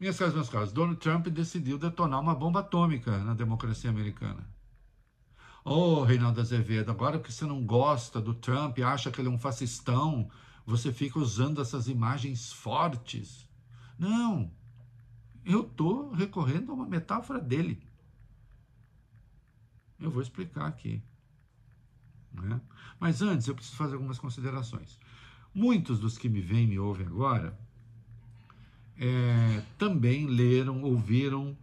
Minhas caras, meus caros, Donald Trump decidiu detonar uma bomba atômica na democracia americana. Ô, oh, Reinaldo Azevedo, agora que você não gosta do Trump e acha que ele é um fascistão, você fica usando essas imagens fortes. Não, eu estou recorrendo a uma metáfora dele. Eu vou explicar aqui. Né? Mas antes, eu preciso fazer algumas considerações. Muitos dos que me veem e me ouvem agora é, também leram, ouviram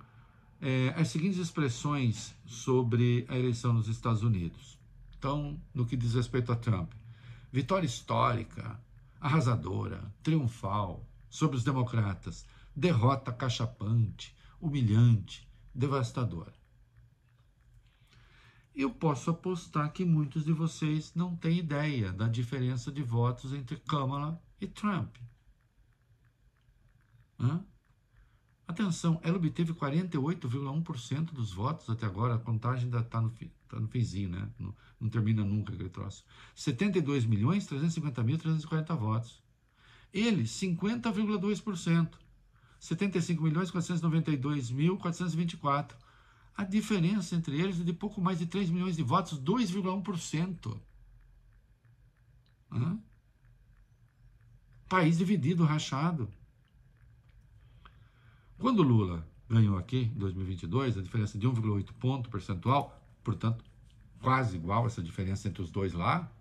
é, as seguintes expressões sobre a eleição nos Estados Unidos. Então, no que diz respeito a Trump, vitória histórica, arrasadora, triunfal sobre os democratas, derrota cachapante, humilhante, devastadora. Eu posso apostar que muitos de vocês não têm ideia da diferença de votos entre Kamala e Trump. Hã? Atenção, ela obteve 48,1% dos votos até agora. A contagem ainda está no, tá no finzinho, né? Não, não termina nunca aquele troço. 72 milhões 350 votos. Ele, 50,2%. 75 milhões 492 A diferença entre eles é de pouco mais de 3 milhões de votos, 2,1%. País dividido, rachado. Quando Lula ganhou aqui, em 2022, a diferença de 1,8 ponto percentual, portanto, quase igual essa diferença entre os dois lá,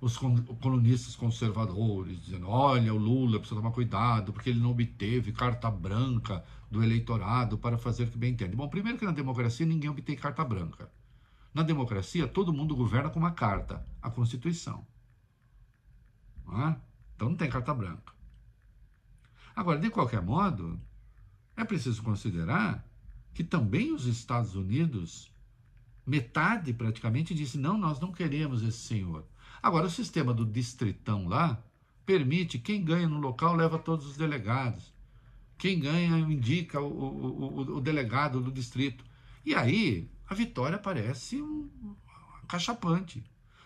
os colunistas conservadores dizendo: olha, o Lula precisa tomar cuidado, porque ele não obteve carta branca do eleitorado para fazer o que bem entende. Bom, primeiro que na democracia ninguém obtém carta branca. Na democracia, todo mundo governa com uma carta, a Constituição. Não é? Então não tem carta branca. Agora, de qualquer modo, é preciso considerar que também os Estados Unidos, metade praticamente, disse: não, nós não queremos esse senhor. Agora, o sistema do distritão lá permite quem ganha no local leva todos os delegados. Quem ganha indica o, o, o, o delegado do distrito. E aí a vitória parece um cachapante.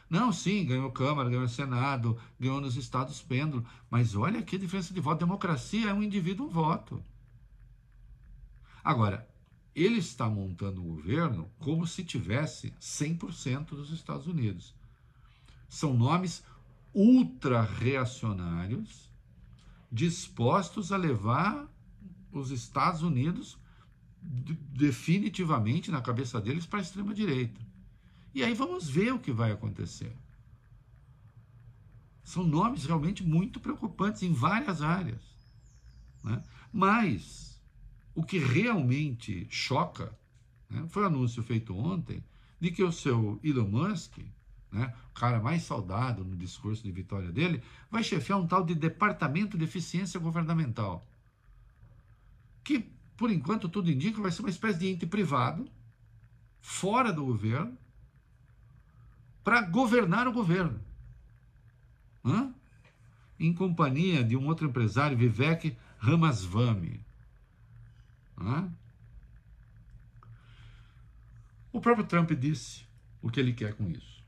Não, sim, ganhou Câmara, ganhou Senado, ganhou nos estados pêndulo. Mas olha que diferença de voto. Democracia é um indivíduo, um voto. Agora, ele está montando um governo como se tivesse 100% dos Estados Unidos. São nomes ultra-reacionários dispostos a levar os Estados Unidos definitivamente na cabeça deles para a extrema-direita. E aí vamos ver o que vai acontecer. São nomes realmente muito preocupantes em várias áreas. Né? Mas o que realmente choca né, foi o anúncio feito ontem de que o seu Elon Musk, né, o cara mais saudado no discurso de vitória dele, vai chefiar um tal de Departamento de Eficiência Governamental. Que, por enquanto, tudo indica que vai ser uma espécie de ente privado, fora do governo, para governar o governo. Hã? Em companhia de um outro empresário, Vivek Ramaswamy. Né? O próprio Trump disse o que ele quer com isso.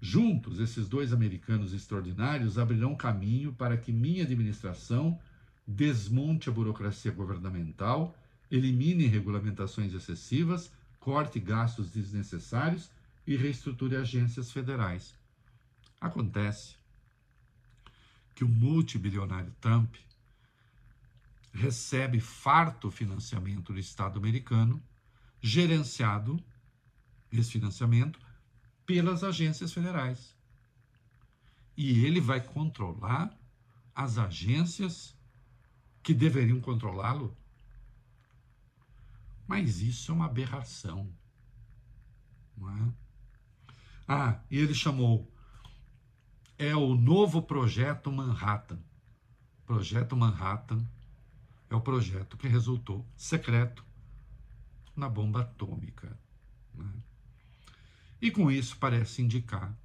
Juntos, esses dois americanos extraordinários abrirão caminho para que minha administração desmonte a burocracia governamental, elimine regulamentações excessivas, corte gastos desnecessários e reestruture agências federais. Acontece que o multibilionário Trump recebe farto financiamento do Estado americano, gerenciado esse financiamento pelas agências federais. E ele vai controlar as agências que deveriam controlá-lo. Mas isso é uma aberração. Não é? Ah, e ele chamou. É o novo projeto Manhattan. Projeto Manhattan é o projeto que resultou secreto na bomba atômica. Né? E com isso parece indicar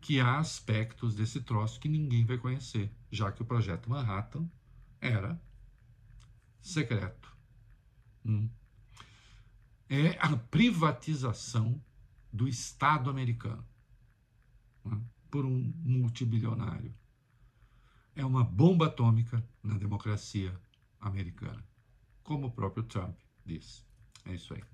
que há aspectos desse troço que ninguém vai conhecer, já que o projeto Manhattan era secreto. Hum. É a privatização do Estado americano né, por um multibilionário. É uma bomba atômica na democracia americana, como o próprio Trump disse. É isso aí.